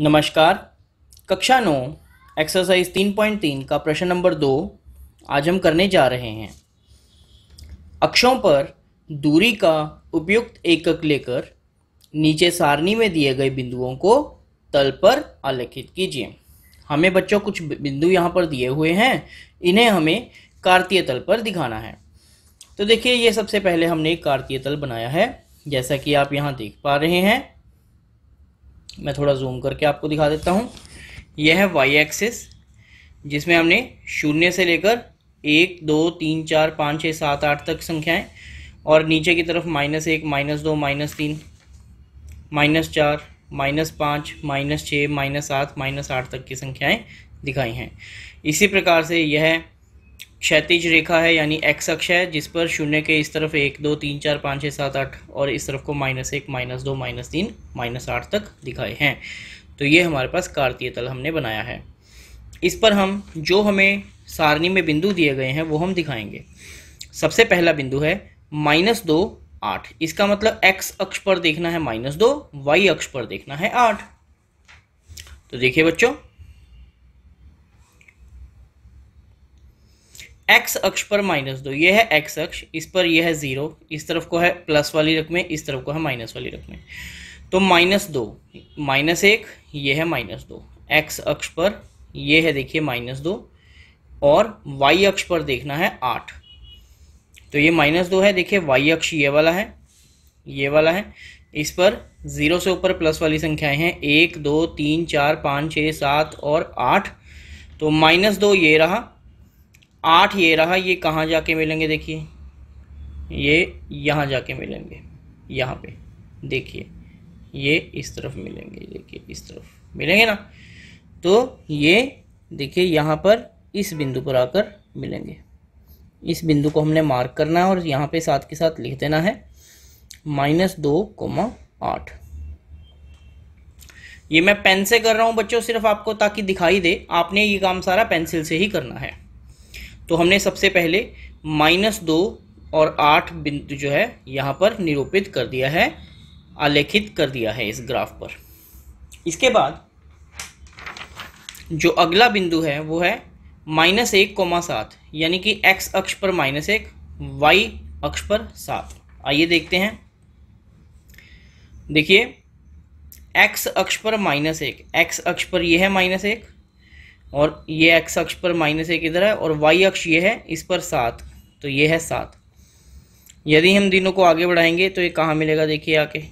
नमस्कार कक्षा नौ एक्सरसाइज तीन पॉइंट तीन का प्रश्न नंबर दो आज हम करने जा रहे हैं अक्षों पर दूरी का उपयुक्त एकक लेकर नीचे सारणी में दिए गए बिंदुओं को तल पर आलेखित कीजिए हमें बच्चों कुछ बिंदु यहाँ पर दिए हुए हैं इन्हें हमें कार्तीय तल पर दिखाना है तो देखिए ये सबसे पहले हमने एक कार्तीय तल बनाया है जैसा कि आप यहाँ देख पा रहे हैं मैं थोड़ा जूम करके आपको दिखा देता हूँ यह है वाई एक्सिस जिसमें हमने शून्य से लेकर एक दो तीन चार पाँच छः सात आठ तक संख्याएं और नीचे की तरफ माइनस एक माइनस दो माइनस तीन माइनस चार माइनस पाँच माइनस छः माइनस सात माइनस आठ तक की संख्याएं दिखाई हैं इसी प्रकार से यह क्षैतिज रेखा है यानी एक्स अक्ष है जिस पर शून्य के इस तरफ एक दो तीन चार पाँच छः सात आठ और इस तरफ को माइनस एक माइनस दो माइनस तीन माइनस आठ तक दिखाए हैं तो ये हमारे पास कार्तीय तल हमने बनाया है इस पर हम जो हमें सारणी में बिंदु दिए गए हैं वो हम दिखाएंगे सबसे पहला बिंदु है माइनस दो आठ इसका मतलब एक्स अक्ष पर देखना है माइनस दो वाई अक्ष पर देखना है आठ तो देखिए बच्चों एक्स अक्ष पर माइनस दो ये है एक्स अक्ष इस पर यह है ज़ीरो इस तरफ को है प्लस वाली रकमें इस तरफ को है माइनस वाली रकमें तो माइनस दो माइनस एक ये है माइनस दो एक्स अक्ष पर यह है देखिए माइनस दो और वाई अक्ष पर देखना है आठ तो ये माइनस दो है देखिए वाई अक्ष ये वाला है ये वाला है इस पर ज़ीरो से ऊपर प्लस वाली संख्याएं हैं एक दो तीन चार पाँच छः सात और आठ तो माइनस दो ये रहा आठ ये रहा ये कहाँ जाके मिलेंगे देखिए ये यहाँ जाके मिलेंगे यहाँ पे देखिए ये इस तरफ मिलेंगे देखिए इस तरफ मिलेंगे ना तो ये देखिए यहाँ पर इस बिंदु पर आकर मिलेंगे इस बिंदु को हमने मार्क करना है और यहाँ पे साथ के साथ लिख देना है माइनस दो कोमा आठ ये मैं पेन से कर रहा हूँ बच्चों सिर्फ आपको ताकि दिखाई दे आपने ये काम सारा पेंसिल से ही करना है तो हमने सबसे पहले माइनस दो और आठ बिंदु जो है यहाँ पर निरूपित कर दिया है आलेखित कर दिया है इस ग्राफ पर इसके बाद जो अगला बिंदु है वो है माइनस एक कोमा सात यानी कि एक्स अक्ष पर माइनस एक वाई अक्ष पर सात आइए देखते हैं देखिए एक्स अक्ष पर माइनस एक एक्स अक्ष पर यह है माइनस एक और ये एक्स अक्ष पर माइनस एक इधर है और वाई अक्ष ये है इस पर सात तो ये है सात यदि हम दिनों को आगे बढ़ाएंगे तो ये कहाँ मिलेगा देखिए आके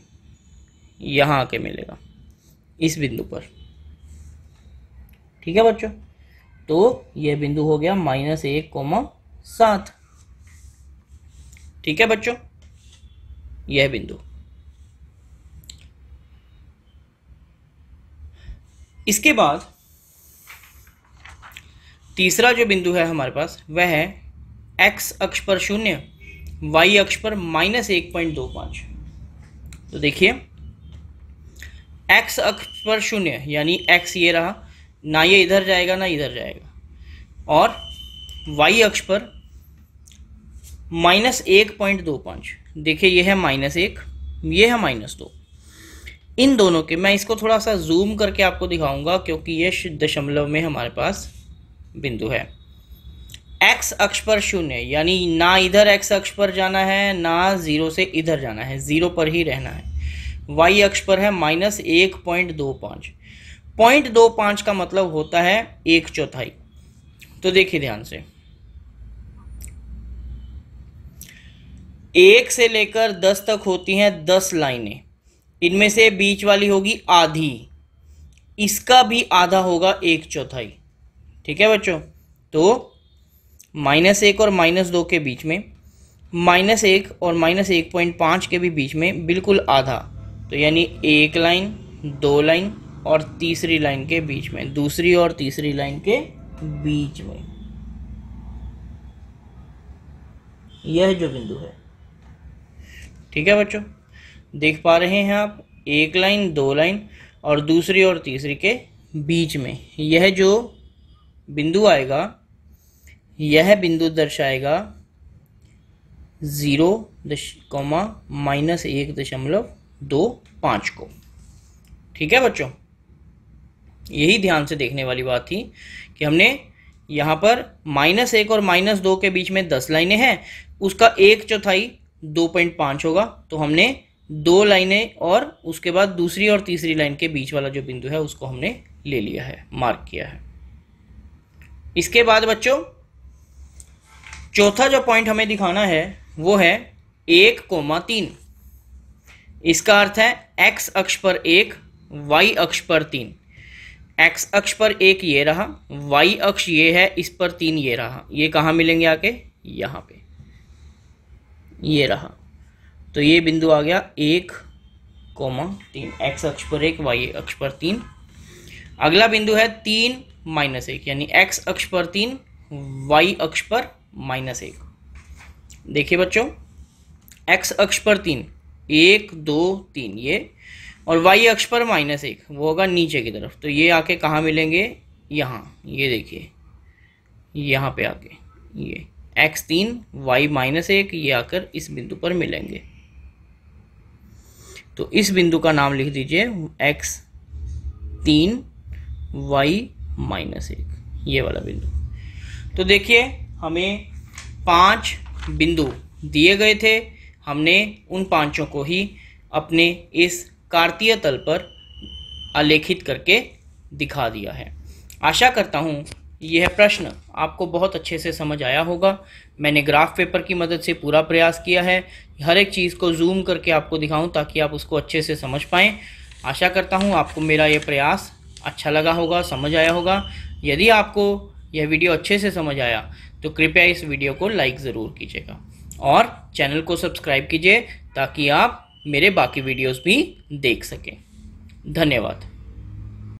यहाँ आके मिलेगा इस बिंदु पर ठीक है बच्चों तो यह बिंदु हो गया माइनस एक कोमा सात ठीक है बच्चों यह बिंदु इसके बाद तीसरा जो बिंदु है हमारे पास वह है एक्स अक्ष पर शून्य वाई अक्ष पर माइनस एक पॉइंट दो पाँच तो देखिए एक्स अक्ष पर शून्य यानी एक्स ये रहा ना ये इधर जाएगा ना इधर जाएगा और वाई अक्ष पर माइनस एक पॉइंट दो पाँच देखिए ये है माइनस एक ये है माइनस दो इन दोनों के मैं इसको थोड़ा सा जूम करके आपको दिखाऊंगा क्योंकि ये दशमलव में हमारे पास बिंदु है एक्स अक्ष पर शून्य यानी ना इधर एक्स अक्ष पर जाना है ना ज़ीरो से इधर जाना है ज़ीरो पर ही रहना है वाई अक्ष पर है माइनस एक पॉइंट दो पाँच पॉइंट दो पाँच का मतलब होता है एक चौथाई तो देखिए ध्यान से एक से लेकर दस तक होती हैं दस लाइनें इनमें से बीच वाली होगी आधी इसका भी आधा होगा एक चौथाई ठीक है बच्चों तो माइनस एक और माइनस दो के बीच में माइनस एक और माइनस एक पॉइंट पाँच के भी बीच में बिल्कुल आधा तो यानी एक लाइन दो लाइन और तीसरी लाइन के बीच में दूसरी और तीसरी लाइन के बीच में यह जो बिंदु है ठीक है बच्चों देख पा रहे हैं आप एक लाइन दो लाइन और दूसरी और तीसरी के बीच में यह जो बिंदु आएगा यह बिंदु दर्शाएगा ज़ीरो कौमा माइनस एक दशमलव दो पाँच को ठीक है बच्चों यही ध्यान से देखने वाली बात थी कि हमने यहाँ पर माइनस एक और माइनस दो के बीच में दस लाइनें हैं उसका एक चौथाई दो पॉइंट पाँच होगा तो हमने दो लाइनें और उसके बाद दूसरी और तीसरी लाइन के बीच वाला जो बिंदु है उसको हमने ले लिया है मार्क किया है इसके बाद बच्चों चौथा जो पॉइंट हमें दिखाना है वो है एक कोमा तीन इसका अर्थ है एक्स अक्ष पर एक वाई अक्ष पर तीन एक्स अक्ष पर एक ये रहा वाई अक्ष ये है इस पर तीन ये रहा ये कहाँ मिलेंगे आके यहाँ पे ये रहा तो ये बिंदु आ गया एक कोमा तीन एक्स अक्ष पर एक वाई अक्ष पर तीन अगला बिंदु है तीन माइनस एक यानी एक्स अक्ष पर तीन वाई अक्ष पर माइनस एक देखिए बच्चों एक्स अक्ष पर तीन एक दो तीन ये और वाई अक्ष पर माइनस एक वो होगा नीचे की तरफ तो ये आके कहाँ मिलेंगे यहाँ ये देखिए यहाँ पे आके ये एक्स तीन वाई माइनस एक ये आकर इस बिंदु पर मिलेंगे तो इस बिंदु का नाम लिख दीजिए एक्स तीन वाई माइनस एक ये वाला बिंदु तो देखिए हमें पांच बिंदु दिए गए थे हमने उन पांचों को ही अपने इस कार्तीय तल पर आलेखित करके दिखा दिया है आशा करता हूँ यह प्रश्न आपको बहुत अच्छे से समझ आया होगा मैंने ग्राफ पेपर की मदद से पूरा प्रयास किया है हर एक चीज़ को जूम करके आपको दिखाऊं ताकि आप उसको अच्छे से समझ पाएँ आशा करता हूँ आपको मेरा ये प्रयास अच्छा लगा होगा समझ आया होगा यदि आपको यह वीडियो अच्छे से समझ आया तो कृपया इस वीडियो को लाइक ज़रूर कीजिएगा और चैनल को सब्सक्राइब कीजिए ताकि आप मेरे बाकी वीडियोस भी देख सकें धन्यवाद